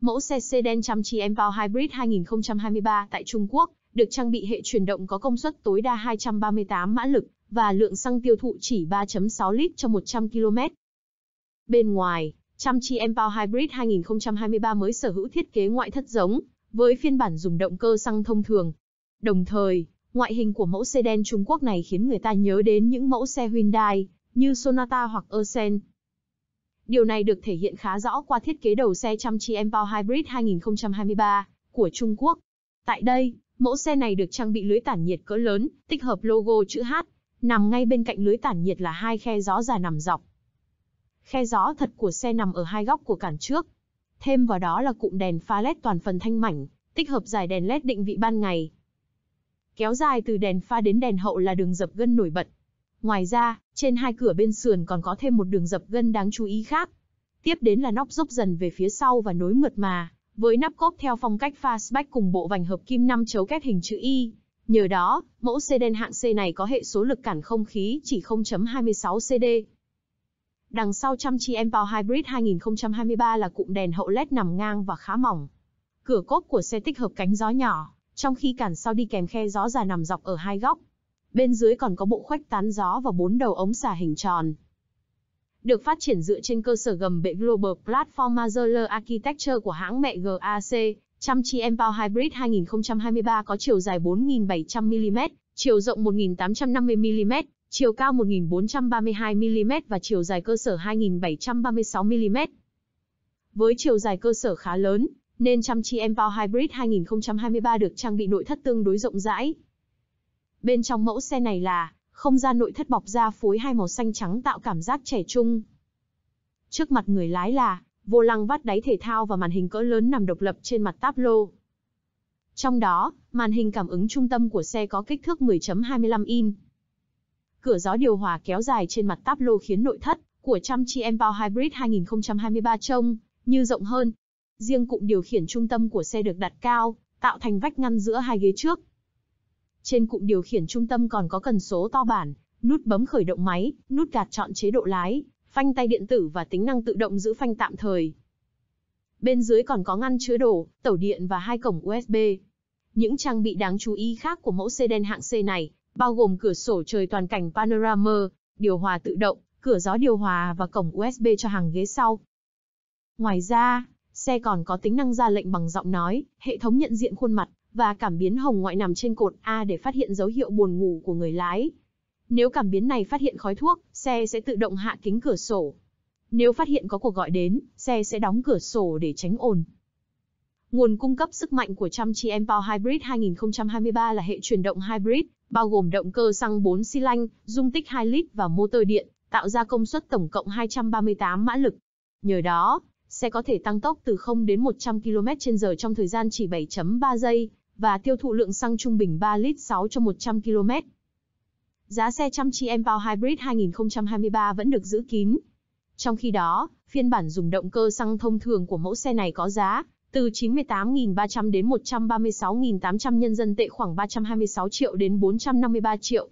Mẫu xe sedan chăm chi Empower Hybrid 2023 tại Trung Quốc được trang bị hệ chuyển động có công suất tối đa 238 mã lực và lượng xăng tiêu thụ chỉ 3.6 lít cho 100 km. Bên ngoài, chăm chi Empower Hybrid 2023 mới sở hữu thiết kế ngoại thất giống với phiên bản dùng động cơ xăng thông thường. Đồng thời, ngoại hình của mẫu xe sedan Trung Quốc này khiến người ta nhớ đến những mẫu xe Hyundai như Sonata hoặc Accent. Điều này được thể hiện khá rõ qua thiết kế đầu xe chăm chi Empower Hybrid 2023 của Trung Quốc. Tại đây, mẫu xe này được trang bị lưới tản nhiệt cỡ lớn, tích hợp logo chữ H, nằm ngay bên cạnh lưới tản nhiệt là hai khe gió dài nằm dọc. Khe gió thật của xe nằm ở hai góc của cản trước. Thêm vào đó là cụm đèn pha LED toàn phần thanh mảnh, tích hợp giải đèn LED định vị ban ngày. Kéo dài từ đèn pha đến đèn hậu là đường dập gân nổi bật, Ngoài ra, trên hai cửa bên sườn còn có thêm một đường dập gân đáng chú ý khác. Tiếp đến là nóc dốc dần về phía sau và nối mượt mà, với nắp cốp theo phong cách fastback cùng bộ vành hợp kim 5 chấu kết hình chữ Y. Nhờ đó, mẫu xe đen hạng C này có hệ số lực cản không khí chỉ 0.26 CD. Đằng sau chăm chi Empower Hybrid 2023 là cụm đèn hậu LED nằm ngang và khá mỏng. Cửa cốp của xe tích hợp cánh gió nhỏ, trong khi cản sau đi kèm khe gió già nằm dọc ở hai góc bên dưới còn có bộ khoách tán gió và bốn đầu ống xả hình tròn. Được phát triển dựa trên cơ sở gầm bệ Global Platform Modular Architecture của hãng mẹ GAC, chăm chi Empower Hybrid 2023 có chiều dài 4.700mm, chiều rộng 1.850mm, chiều cao 1.432mm và chiều dài cơ sở 2.736mm. Với chiều dài cơ sở khá lớn, nên chăm chi Empower Hybrid 2023 được trang bị nội thất tương đối rộng rãi. Bên trong mẫu xe này là không gian nội thất bọc da phối hai màu xanh trắng tạo cảm giác trẻ trung. Trước mặt người lái là vô lăng vắt đáy thể thao và màn hình cỡ lớn nằm độc lập trên mặt táp lô. Trong đó, màn hình cảm ứng trung tâm của xe có kích thước 10.25 in. Cửa gió điều hòa kéo dài trên mặt táp lô khiến nội thất của trăm chi em hybrid 2023 trông như rộng hơn. Riêng cụm điều khiển trung tâm của xe được đặt cao, tạo thành vách ngăn giữa hai ghế trước. Trên cụm điều khiển trung tâm còn có cần số to bản, nút bấm khởi động máy, nút gạt chọn chế độ lái, phanh tay điện tử và tính năng tự động giữ phanh tạm thời. Bên dưới còn có ngăn chứa đồ, tẩu điện và hai cổng USB. Những trang bị đáng chú ý khác của mẫu xe đen hạng C này, bao gồm cửa sổ trời toàn cảnh panorama, điều hòa tự động, cửa gió điều hòa và cổng USB cho hàng ghế sau. Ngoài ra, xe còn có tính năng ra lệnh bằng giọng nói, hệ thống nhận diện khuôn mặt và cảm biến hồng ngoại nằm trên cột A để phát hiện dấu hiệu buồn ngủ của người lái. Nếu cảm biến này phát hiện khói thuốc, xe sẽ tự động hạ kính cửa sổ. Nếu phát hiện có cuộc gọi đến, xe sẽ đóng cửa sổ để tránh ồn. Nguồn cung cấp sức mạnh của Chăm-Chi Empower Hybrid 2023 là hệ chuyển động hybrid, bao gồm động cơ xăng 4 xi lanh, dung tích 2 lít và motor điện, tạo ra công suất tổng cộng 238 mã lực. Nhờ đó, xe có thể tăng tốc từ 0 đến 100 km/h trong thời gian chỉ 7.3 giây, và tiêu thụ lượng xăng trung bình 3 lít 6 cho 100 km. Giá xe chăm chi Empower Hybrid 2023 vẫn được giữ kín. Trong khi đó, phiên bản dùng động cơ xăng thông thường của mẫu xe này có giá từ 98.300 đến 136.800 nhân dân tệ khoảng 326 triệu đến 453 triệu.